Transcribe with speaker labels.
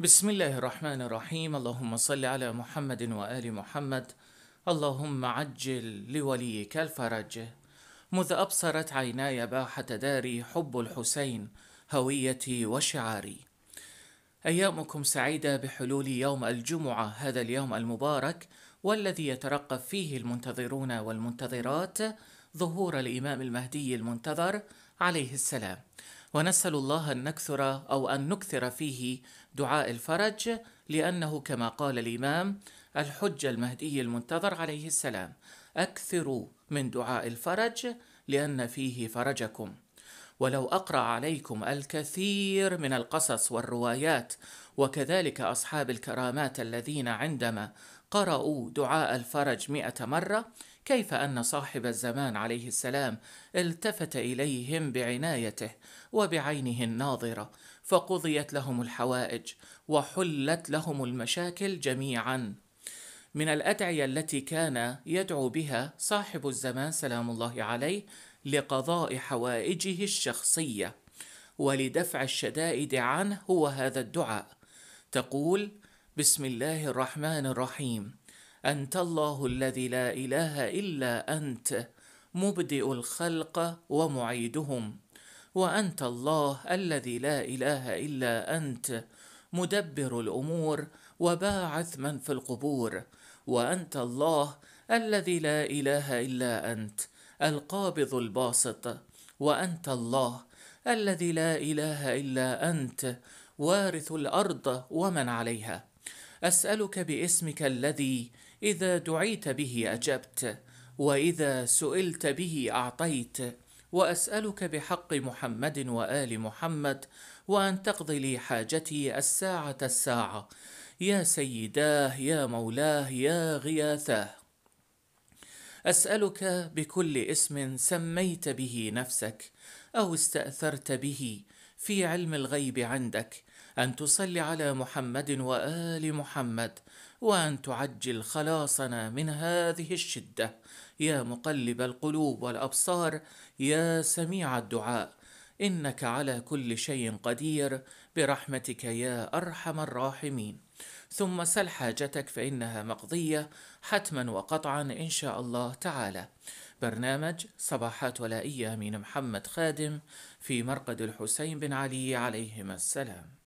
Speaker 1: بسم الله الرحمن الرحيم اللهم صل على محمد وآل محمد اللهم عجل لوليك الفرج مذ أبصرت عيناي باحة داري حب الحسين هويتي وشعاري أيامكم سعيدة بحلول يوم الجمعة هذا اليوم المبارك والذي يترقب فيه المنتظرون والمنتظرات ظهور الإمام المهدي المنتظر عليه السلام ونسأل الله أن نكثر أو أن نكثر فيه دعاء الفرج لأنه كما قال الإمام الحج المهدي المنتظر عليه السلام أكثروا من دعاء الفرج لأن فيه فرجكم ولو أقرأ عليكم الكثير من القصص والروايات وكذلك أصحاب الكرامات الذين عندما قرأوا دعاء الفرج مئة مرة كيف أن صاحب الزمان عليه السلام التفت إليهم بعنايته وبعينه الناظرة فقضيت لهم الحوائج وحلت لهم المشاكل جميعا من الأدعية التي كان يدعو بها صاحب الزمان سلام الله عليه لقضاء حوائجه الشخصية ولدفع الشدائد عنه هو هذا الدعاء تقول بسم الله الرحمن الرحيم انت الله الذي لا اله الا انت مبدئ الخلق ومعيدهم وانت الله الذي لا اله الا انت مدبر الامور وباعث من في القبور وانت الله الذي لا اله الا انت القابض الباسط وانت الله الذي لا اله الا انت وارث الارض ومن عليها اسالك باسمك الذي اذا دعيت به اجبت واذا سئلت به اعطيت واسالك بحق محمد وال محمد وان تقضي لي حاجتي الساعه الساعه يا سيداه يا مولاه يا غياثاه اسالك بكل اسم سميت به نفسك او استاثرت به في علم الغيب عندك ان تصلي على محمد وال محمد وان تعجل خلاصنا من هذه الشده يا مقلب القلوب والابصار يا سميع الدعاء انك على كل شيء قدير برحمتك يا ارحم الراحمين ثم سل حاجتك فانها مقضيه حتما وقطعا ان شاء الله تعالى برنامج صباحات ولائيه من محمد خادم في مرقد الحسين بن علي عليهما السلام